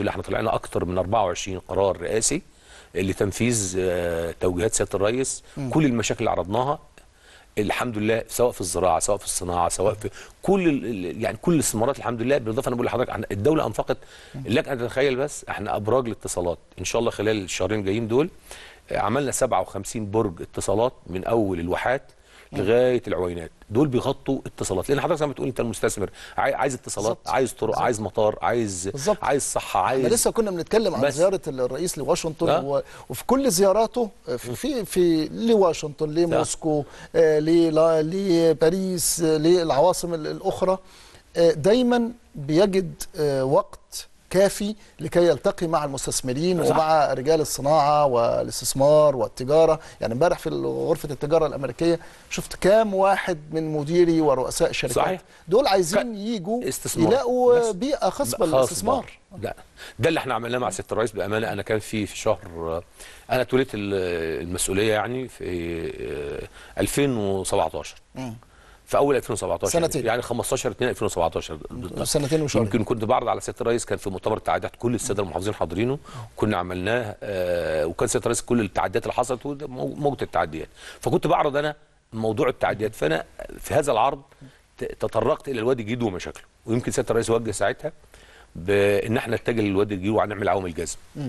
لله احنا طلعنا اكتر من 24 قرار رئاسي لتنفيذ آه، توجيهات سياده الرئيس كل المشاكل اللي عرضناها الحمد لله سواء في الزراعه سواء في الصناعه سواء في كل يعني كل الاستثمارات الحمد لله بالاضافه انا بقول لحضرتك الدوله انفقت لك ان تتخيل بس احنا ابراج الاتصالات ان شاء الله خلال الشهرين الجايين دول عملنا 57 برج اتصالات من اول الواحات لغايه العوينات دول بيغطوا اتصالات لان حضرتك زي ما بتقول انت المستثمر عايز اتصالات عايز طرق عايز مطار عايز بالزبط. عايز صحه عايز احنا لسه كنا بنتكلم عن زياره الرئيس لواشنطن و... وفي كل زياراته في في لواشنطن لموسكو آه، لباريس آه، للعواصم الاخرى آه، دايما بيجد وقت كافي لكي يلتقي مع المستثمرين صح. ومع رجال الصناعه والاستثمار والتجاره يعني امبارح في غرفه التجاره الامريكيه شفت كام واحد من مديري ورؤساء الشركات صحيح. دول عايزين يجوا يلاقوا بيئه خصبه للاستثمار لا ده اللي احنا عملناه مع سياده الرئيس بامانه انا كان في في شهر انا توليت المسؤوليه يعني في 2017 آه، م. في اول 2017 سنتين يعني 15 2 2017 سنتين وشهر يمكن كنت بعرض على سياده الرئيس كان في مؤتمر التعديات كل الساده المحافظين حاضرينه كنا عملناه آه وكان سياده الرئيس كل التعديات اللي حصلت موجه التعديات فكنت بعرض انا موضوع التعديات فانا في هذا العرض تطرقت الى الوادي الجديد ومشاكله ويمكن سياده الرئيس وجه ساعتها بان احنا نتجه للوادي الجديد وهنعمل عوامل جذب